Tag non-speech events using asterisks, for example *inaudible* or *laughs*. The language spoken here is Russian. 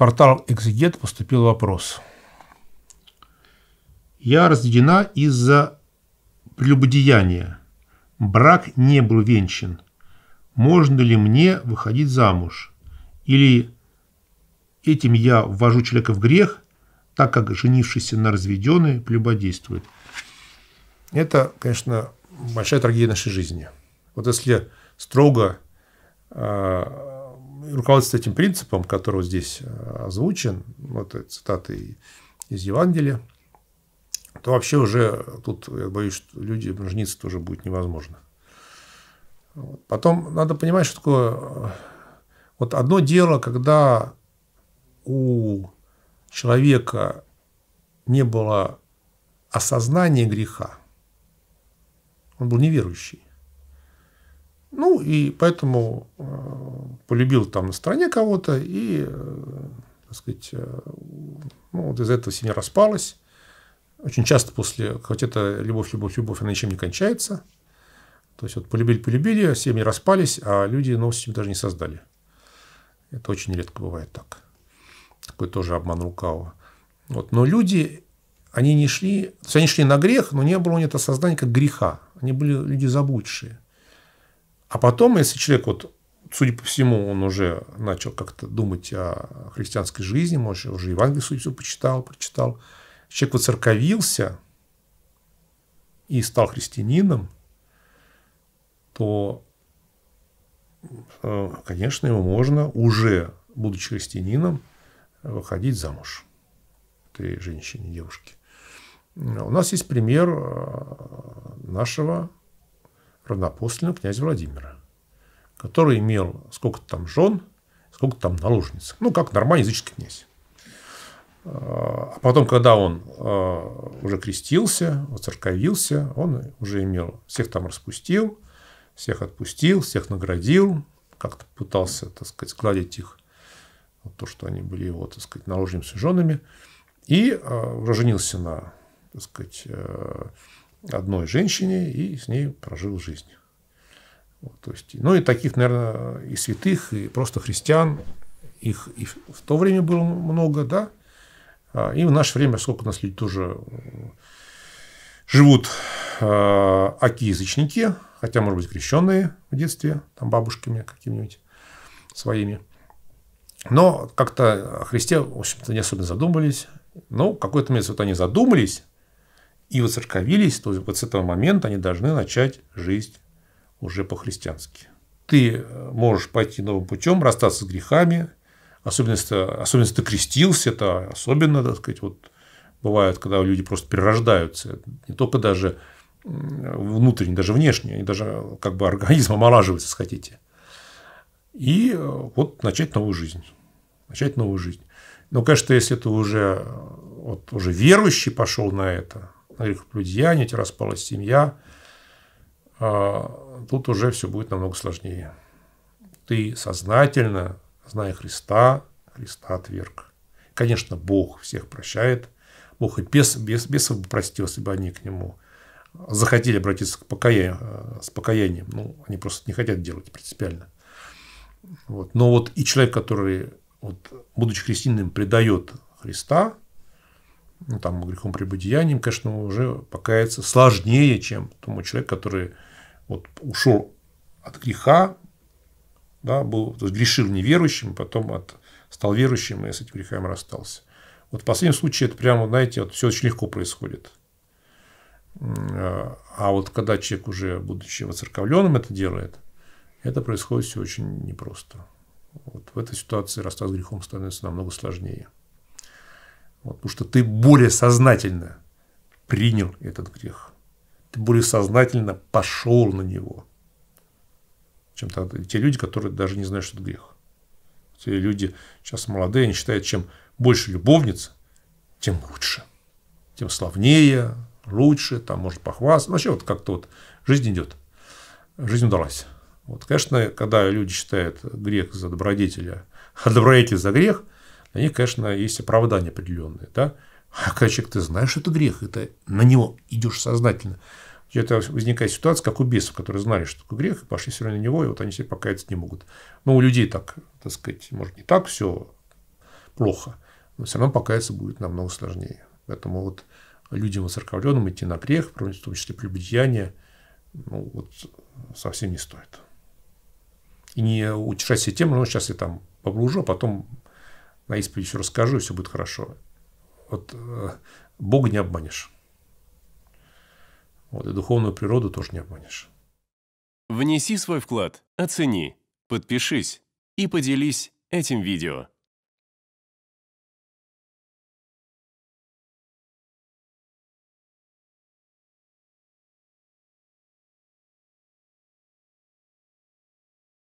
портал «Экзегет» поступил вопрос. «Я разведена из-за прелюбодеяния. Брак не был венчан. Можно ли мне выходить замуж? Или этим я ввожу человека в грех, так как женившийся на разведенной прелюбодействует?» Это, конечно, большая трагедия нашей жизни. Вот если строго а, руководствуясь этим принципом, которого здесь э, озвучен, вот цитаты из Евангелия, то вообще уже тут, я боюсь, что люди жениться тоже будет невозможно. Потом надо понимать, что такое... Э, вот одно дело, когда у человека не было осознания греха, он был неверующий. Ну, и поэтому э, полюбил там на стороне кого-то, и, э, так сказать, э, ну, вот из-за этого семья распалась. Очень часто после, хоть это любовь, любовь, любовь, она ничем не кончается. То есть, вот полюбили-полюбили, семьи распались, а люди новую семью даже не создали. Это очень редко бывает так. Такой тоже обман рукава. Вот. Но люди, они не шли, то есть они шли на грех, но не было у них осознания как греха. Они были люди заблудшие. А потом, если человек, вот, судя по всему, он уже начал как-то думать о христианской жизни, может, уже Евангелие, судя по всему, почитал, прочитал, человек воцерковился и стал христианином, то, э, конечно, ему можно уже, будучи христианином, выходить замуж этой женщине, девушке. У нас есть пример э, нашего равнопоследного князя Владимира, который имел сколько-то там жен, сколько-то там наложниц. Ну, как нормальный языческий князь. А, а потом, когда он а, уже крестился, церковился, он уже имел, всех там распустил, всех отпустил, всех наградил, как-то пытался, так сказать, складить их, вот то, что они были его, так сказать, наложницами женами, и а, уже женился на, так сказать, э, одной женщине и с ней прожил жизнь. Вот, то есть, ну и таких, наверное, и святых, и просто христиан, их и в то время было много, да, а, и в наше время, сколько у нас людей тоже живут аки-язычники, хотя, может быть, крещенные в детстве, там бабушками какими-нибудь своими. Но как-то о Христе, в общем-то, не особенно задумывались. Ну, какой то момент вот они задумались, и воцерковились, то вот с этого момента они должны начать жизнь уже по-христиански. Ты э, можешь пойти новым путем, расстаться с грехами, особенно если, особенно если ты крестился, это особенно, так сказать, вот бывает, когда люди просто перерождаются, не только даже внутренне, даже внешне, они даже как бы организм *laughs* омолаживается, хотите. И э, вот начать новую жизнь. Начать новую жизнь. Но, конечно, если ты уже, э, вот, уже верующий пошел на это, их плюдьянить, распалась семья, а, тут уже все будет намного сложнее. Ты сознательно, зная Христа, Христа отверг. Конечно, Бог всех прощает. Бог и бес, бес, бесов бы простил, если бы они к нему захотели обратиться к покаянию, э, с покаянием. Ну, они просто не хотят делать принципиально. Вот. Но вот и человек, который, вот, будучи христианином, предает Христа – ну, там, грехом пребудеянием, конечно, уже покаяться сложнее, чем тому человеку, который вот ушел от греха, да, был, то есть грешил неверующим, потом от, стал верующим и с этим грехом расстался. Вот в последнем случае это прямо, знаете, вот все очень легко происходит. Э, а вот когда человек уже, будучи воцерковленным, это делает, это происходит все очень непросто. Вот в этой ситуации расстаться с грехом становится намного сложнее. Вот, потому что ты более сознательно принял этот грех. Ты более сознательно пошел на него, чем те люди, которые даже не знают, что это грех. Те люди сейчас молодые, они считают, чем больше любовниц, тем лучше. Тем славнее, лучше, там может похвастаться. Ну, вообще вот как-то вот жизнь идет, жизнь удалась. Вот, конечно, когда люди считают грех за добродетеля, а *laughs* добродетель за грех – на них, конечно, есть оправдания определенные. Да? А когда человек, ты знаешь, это грех, это на него идешь сознательно. Это возникает ситуация, как у бесов, которые знали, что такое грех, и пошли все равно на него, и вот они себе покаяться не могут. Ну у людей так, так сказать, может, не так все плохо, но все равно покаяться будет намного сложнее. Поэтому вот людям воцерковленным идти на грех, в том числе прелюбодеяние, ну, вот совсем не стоит. И не утешать себе тем, ну, сейчас я там поблужу, а потом на исповеди еще расскажу, и все будет хорошо. Вот э, Бога не обманешь. Вот, и духовную природу тоже не обманешь. Внеси свой вклад, оцени, подпишись и поделись этим видео.